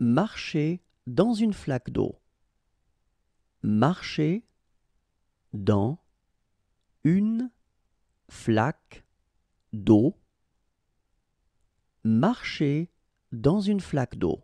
marcher dans une flaque d'eau. Marcher dans une flaque d'eau. Marcher dans une flaque d'eau.